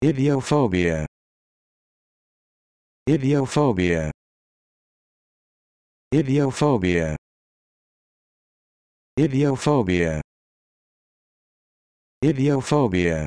Idiophobia. Idiophobia. Idiophobia. Idiophobia. Idiophobia.